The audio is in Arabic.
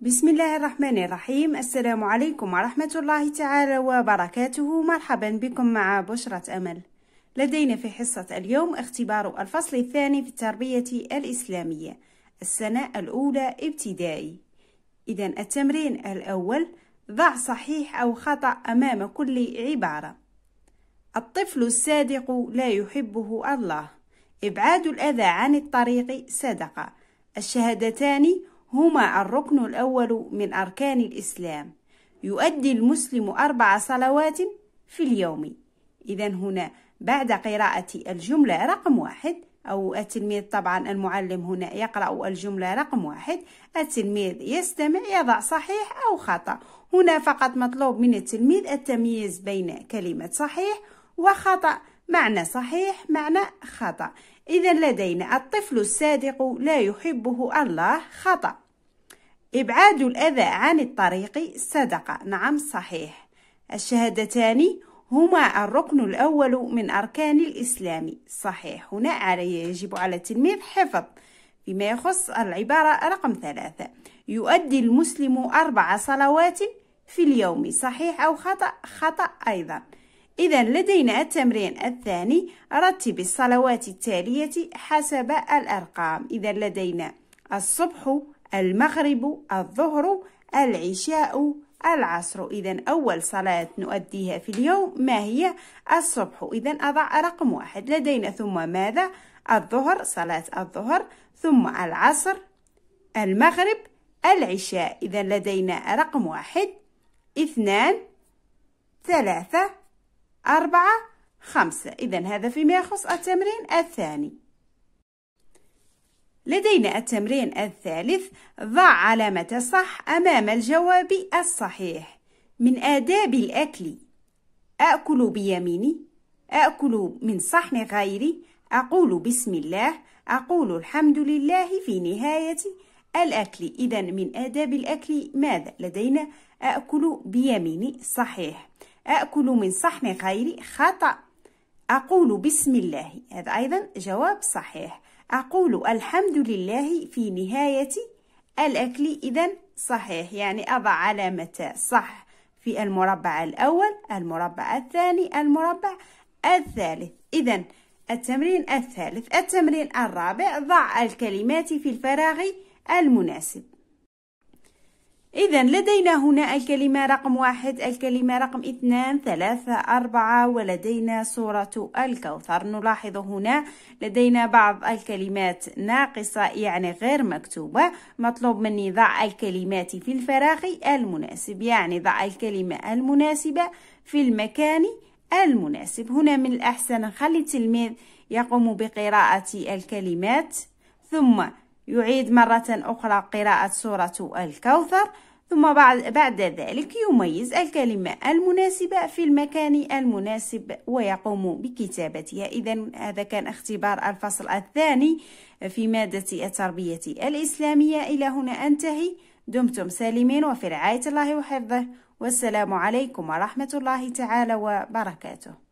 بسم الله الرحمن الرحيم السلام عليكم ورحمة الله تعالى وبركاته مرحبا بكم مع بشرة أمل لدينا في حصة اليوم اختبار الفصل الثاني في التربية الإسلامية السنة الأولى ابتدائي إذا التمرين الأول ضع صحيح أو خطأ أمام كل عبارة الطفل الصادق لا يحبه الله إبعاد الأذى عن الطريق صدقة الشهادتان هما الركن الأول من أركان الإسلام يؤدي المسلم أربع صلوات في اليوم إذا هنا بعد قراءة الجملة رقم واحد أو التلميذ طبعا المعلم هنا يقرأ الجملة رقم واحد التلميذ يستمع يضع صحيح أو خطأ هنا فقط مطلوب من التلميذ التمييز بين كلمة صحيح وخطأ معنى صحيح معنى خطأ إذا لدينا الطفل الصادق لا يحبه الله خطأ إبعاد الأذى عن الطريق صدقة نعم صحيح الشهادتان هما الركن الأول من أركان الإسلام صحيح هنا علي يجب على التلميذ حفظ فيما يخص العبارة رقم ثلاثة يؤدي المسلم أربع صلوات في اليوم صحيح أو خطأ خطأ أيضا إذا لدينا التمرين الثاني رتب الصلوات التالية حسب الأرقام إذا لدينا الصبح المغرب الظهر العشاء العصر إذا أول صلاة نؤديها في اليوم ما هي الصبح إذا أضع رقم واحد لدينا ثم ماذا الظهر صلاة الظهر ثم العصر المغرب العشاء إذا لدينا رقم واحد اثنان ثلاثة أربعة خمسة إذا هذا فيما يخص التمرين الثاني لدينا التمرين الثالث ضع علامة صح أمام الجواب الصحيح من آداب الأكل أكل بيميني أكل من صحن غيري أقول بسم الله أقول الحمد لله في نهاية الأكل إذا من آداب الأكل ماذا؟ لدينا أكل بيميني صحيح أكل من صحن غيري خطأ أقول بسم الله هذا أيضا جواب صحيح أقول الحمد لله في نهاية الأكل إذا صحيح يعني أضع علامة صح في المربع الأول المربع الثاني المربع الثالث إذا التمرين الثالث التمرين الرابع ضع الكلمات في الفراغ المناسب إذا لدينا هنا الكلمة رقم واحد الكلمة رقم اثنان ثلاثة أربعة ولدينا سورة الكوثر نلاحظ هنا لدينا بعض الكلمات ناقصة يعني غير مكتوبة مطلوب مني ضع الكلمات في الفراغ المناسب يعني ضع الكلمة المناسبة في المكان المناسب هنا من الأحسن نخلي التلميذ يقوم بقراءة الكلمات ثم يعيد مرة أخرى قراءة سورة الكوثر ثم بعد, بعد ذلك يميز الكلمة المناسبة في المكان المناسب ويقوم بكتابتها إذا هذا كان اختبار الفصل الثاني في مادة التربية الإسلامية إلى هنا أنتهي دمتم سالمين وفي رعاية الله وحفظه والسلام عليكم ورحمة الله تعالى وبركاته